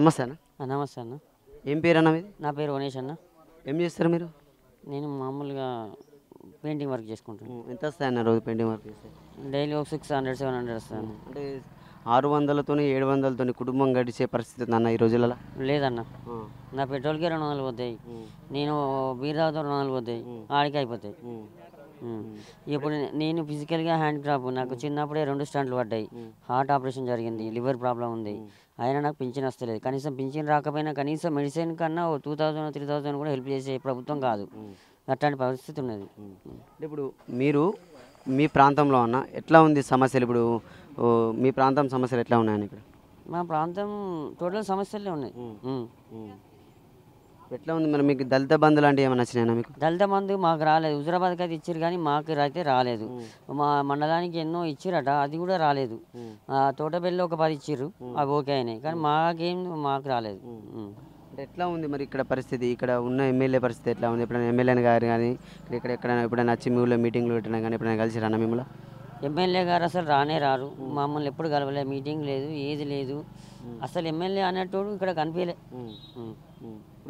నమస్తే అన్న నమస్తే అన్న ఏం పేరు అన్న మీది నా పేరు వనేష్ అన్న ఏం చేస్తారు మీరు నేను మామూలుగా పెయింటింగ్ వర్క్ చేసుకుంటాను ఎంత వస్తాయి అన్న రోజు పెయింటింగ్ వర్క్ చేస్తే డైలీ ఒక సిక్స్ హండ్రెడ్ సెవెన్ హండ్రెడ్ వస్తాను అంటే ఆరు వందలతో ఏడు వందలతోని కుటుంబం గడిచే పరిస్థితి ఉందన్న ఈ రోజులలో లేదన్న నా పెట్రోల్కి రెండు వందలు పోతాయి నేను బీర్ రెండు వందలు పోతాయి ఆడికి అయిపోతాయి ఇప్పుడు నేను ఫిజికల్గా హ్యాండ్ క్రాప్ నాకు చిన్నప్పుడే రెండు స్టాండ్లు పడ్డాయి హార్ట్ ఆపరేషన్ జరిగింది లివర్ ప్రాబ్లం ఉంది అయినా నాకు పింఛన్ వస్తలేదు కనీసం పింఛన్ రాకపోయినా కనీసం మెడిసిన్ కన్నా టూ థౌజండ్ త్రీ థౌజండ్ కూడా హెల్ప్ చేసే ప్రభుత్వం కాదు అట్లాంటి పరిస్థితి ఉన్నది ఇప్పుడు మీరు మీ ప్రాంతంలో ఉన్న ఎట్లా ఉంది సమస్యలు ఇప్పుడు మీ ప్రాంతం సమస్యలు ఎట్లా ఉన్నాయని ఇక్కడ మా ప్రాంతం టోటల్ సమస్యలే ఉన్నాయి ఎట్లా ఉంది మరి మీకు దళిత బంధు లాంటివి ఏమైనా వచ్చినాయా మీకు దళిత బంధు మాకు రాలేదు హుజరాబాద్కి అయితే ఇచ్చారు కానీ మాకు అయితే రాలేదు మా మండలానికి ఎన్నో ఇచ్చారట అది కూడా రాలేదు తోటబెల్లి ఒక పది ఇచ్చారు అవి ఓకే అయినాయి కానీ మాకేం మాకు రాలేదు ఎట్లా ఉంది మరి ఇక్కడ పరిస్థితి ఇక్కడ ఉన్న ఎమ్మెల్యే పరిస్థితి ఎట్లా ఉంది ఎప్పుడైనా ఎమ్మెల్యే గారు కానీ ఇక్కడ ఎక్కడైనా ఎప్పుడైనా వచ్చి మీ ఊళ్ళో మీటింగ్లు పెట్టినా కానీ ఎప్పుడైనా కలిసి రానా మిమ్మల్ని ఎమ్మెల్యే గారు అసలు రానే రారు మమ్మల్ని ఎప్పుడు కలవలే మీటింగ్ లేదు ఏది లేదు అసలు ఎమ్మెల్యే అనేటోడు ఇక్కడ కనిపించలే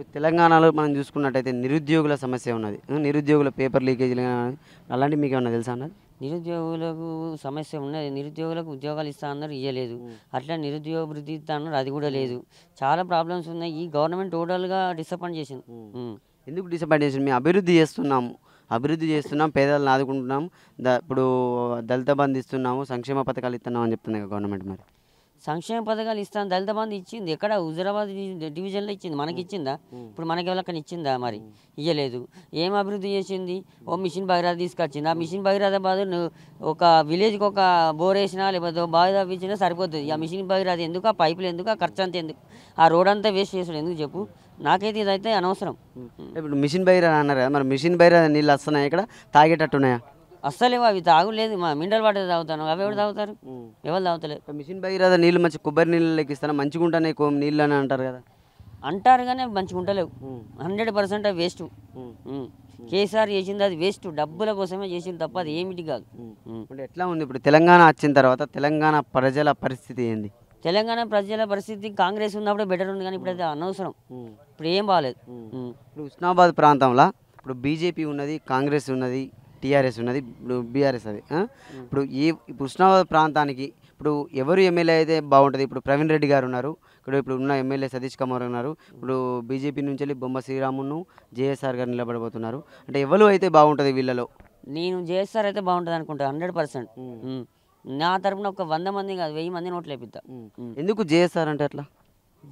ఇప్పుడు తెలంగాణలో మనం చూసుకున్నట్టయితే నిరుద్యోగుల సమస్య ఉన్నది నిరుద్యోగుల పేపర్ లీకేజీలు అలాంటివి మీకు ఏమన్నా తెలుసా అన్నది నిరుద్యోగులకు సమస్య ఉన్నది నిరుద్యోగులకు ఉద్యోగాలు ఇస్తా అన్నారు ఇవ్వలేదు అట్లా నిరుద్యోగ వృద్ధి ఇస్తా అన్నారు అది కూడా లేదు చాలా ప్రాబ్లమ్స్ ఉన్నాయి ఈ గవర్నమెంట్ టోటల్గా డిసప్పాయింట్ చేసింది ఎందుకు డిసప్పాయింట్ చేసింది మేము అభివృద్ధి చేస్తున్నాము అభివృద్ధి చేస్తున్నాం పేదలను ఆదుకుంటున్నాం ద ఇప్పుడు దళిత బంధిస్తున్నాము ఇస్తున్నాము సంక్షేమ పథకాలు ఇస్తున్నాం అని చెప్తుంది గవర్నమెంట్ మరి సంక్షేమ పథకాలు ఇస్తాను దళిత బంధు ఇచ్చింది ఎక్కడ హుజరాబాద్ డివిజన్లో ఇచ్చింది మనకి ఇచ్చిందా ఇప్పుడు మనకి ఎవరికైనా ఇచ్చిందా మరి ఇయ్యలేదు ఏం అభివృద్ధి చేసింది ఓ మిషన్ భగీరథ తీసుకొచ్చింది ఆ మిషన్ భగీరథ బాధ ఒక విలేజ్కి ఒక బోర్ వేసినా లేకపోతే బావి తప్పించినా సరిపోతుంది ఆ మిషన్ భగీరథ ఎందుకు ఆ పైపులు ఎందుకు ఆ ఖర్చు అంతా ఎందుకు ఆ రోడ్ అంతా వేస్ట్ చేసాడు ఎందుకు చెప్పు నాకైతే ఇదైతే అనవసరం ఇప్పుడు మిషన్ భగీరథ అన్నారు మరి మిషన్ భగీరథ నీళ్ళు వస్తున్నాయి ఇక్కడ తాగేటట్టున్నాయా అస్సలేవు అవి తాగులేదు మా మినరల్ వాటర్ తాగుతాను అవి ఎవరు తాగుతారు ఎవరు తాగుతలేదు మిషన్ భగీరథ నీళ్ళు మంచి కొబ్బరి నీళ్ళు లెక్కిస్తాను మంచిగా ఉంటాయి నీళ్ళు అని అంటారు కదా అంటారు కానీ మంచిగా ఉంటలేవు హండ్రెడ్ పర్సెంట్ అవి వేస్ట్ కేసీఆర్ చేసింది అది వేస్ట్ డబ్బుల కోసమే చేసింది తప్ప అది ఏమిటి కాదు ఇప్పుడు ఎట్లా ఉంది ఇప్పుడు తెలంగాణ వచ్చిన తర్వాత తెలంగాణ ప్రజల పరిస్థితి ఏంది తెలంగాణ ప్రజల పరిస్థితి కాంగ్రెస్ ఉన్నప్పుడు బెటర్ ఉంది కానీ ఇప్పుడు అనవసరం ఇప్పుడు ఏం బాగాలేదు ఇప్పుడు హుస్నాబాద్ ప్రాంతంలో ఇప్పుడు బీజేపీ ఉన్నది కాంగ్రెస్ ఉన్నది టీఆర్ఎస్ ఉన్నది ఇప్పుడు బీఆర్ఎస్ అది ఇప్పుడు ఈ కృష్ణావాద ప్రాంతానికి ఇప్పుడు ఎవరు ఎమ్మెల్యే అయితే బాగుంటుంది ఇప్పుడు ప్రవీణ్ రెడ్డి గారు ఉన్నారు ఇక్కడ ఇప్పుడు ఉన్న ఎమ్మెల్యే సతీష్ కుమార్ ఉన్నారు ఇప్పుడు బీజేపీ నుంచి వెళ్ళి బొమ్మ శ్రీరామును జేఎస్ఆర్ గారు నిలబడబోతున్నారు అంటే ఎవరు అయితే బాగుంటుంది వీళ్ళలో నేను జేఎస్ఆర్ అయితే బాగుంటుంది అనుకుంటాను హండ్రెడ్ పర్సెంట్ నా తరపున ఒక వంద మంది కాదు వెయ్యి మంది నోట్లు వేపిద్దాం ఎందుకు జేఎస్ఆర్ అంటే అట్లా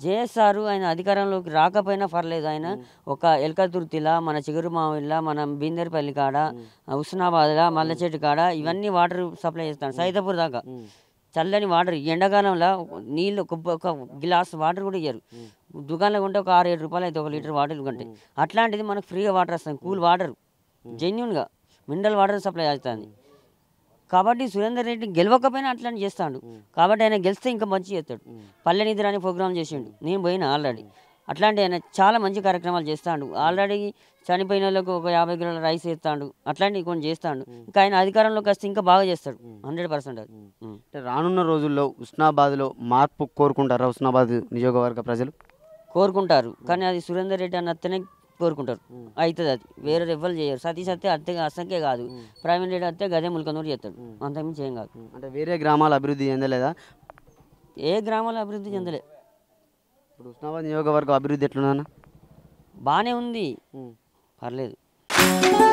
జేఎస్ఆర్ ఆయన అధికారంలోకి రాకపోయినా పర్లేదు ఆయన ఒక ఎల్కతుర్తిలా మన చిగురు మావిలా మన బీందర్పల్లి కాడ హుస్నాబాద్లా మల్లచెట్టు కాడ ఇవన్నీ వాటర్ సప్లై చేస్తాను సైతాపూర్ దాకా చల్లని వాటర్ ఎండాకాలంలో నీళ్ళు ఒక గ్లాస్ వాటర్ కూడా ఇయ్యరు దుకాణంలో ఉంటే ఒక ఆరు ఏడు రూపాయలు అయితే ఒక లీటర్ వాటర్ కంటే అట్లాంటిది మనకు ఫ్రీగా వాటర్ వస్తుంది కూల్ వాటర్ జెన్యున్గా మినరల్ వాటర్ సప్లై చేస్తుంది కాబట్టి సురేందర్ రెడ్డి గెలవకపోయినా అట్లాంటి చేస్తాడు కాబట్టి ఆయన గెలిస్తే ఇంకా మంచి చేస్తాడు పల్లె నిద్ర అనే ప్రోగ్రామ్ చేసిండు నేను పోయినా ఆల్రెడీ అట్లాంటి ఆయన చాలా మంచి కార్యక్రమాలు చేస్తాడు ఆల్రెడీ చనిపోయిన వాళ్ళకు ఒక యాభై కిలోల రైస్ ఇస్తాడు అట్లాంటివి కొన్ని చేస్తాడు ఇంకా ఆయన అధికారంలోకి వస్తే ఇంకా బాగా చేస్తాడు హండ్రెడ్ పర్సెంట్ అంటే రానున్న రోజుల్లో ఉస్నాబాద్లో మార్పు కోరుకుంటారా ఉస్నాబాద్ నియోజకవర్గ ప్రజలు కోరుకుంటారు కానీ అది సురేందర్ రెడ్డి అన్న అతనే కోరుకుంటారు అవుతుంది అది వేరే ఎవ్వరు చేయరు సతీష్ సత్య అంతే అసంకే కాదు ప్రైవేట్ లీడర్ అత్తే గదే ముల్కనూరు చేస్తాడు అంతకుమించి ఏం కాదు అంటే వేరే గ్రామాలు అభివృద్ధి చెందలేదా ఏ గ్రామాలు అభివృద్ధి చెందలే ఇప్పుడు హుస్నాబాద్ నియోజకవర్గం అభివృద్ధి ఎట్లున్నా బాగానే ఉంది పర్లేదు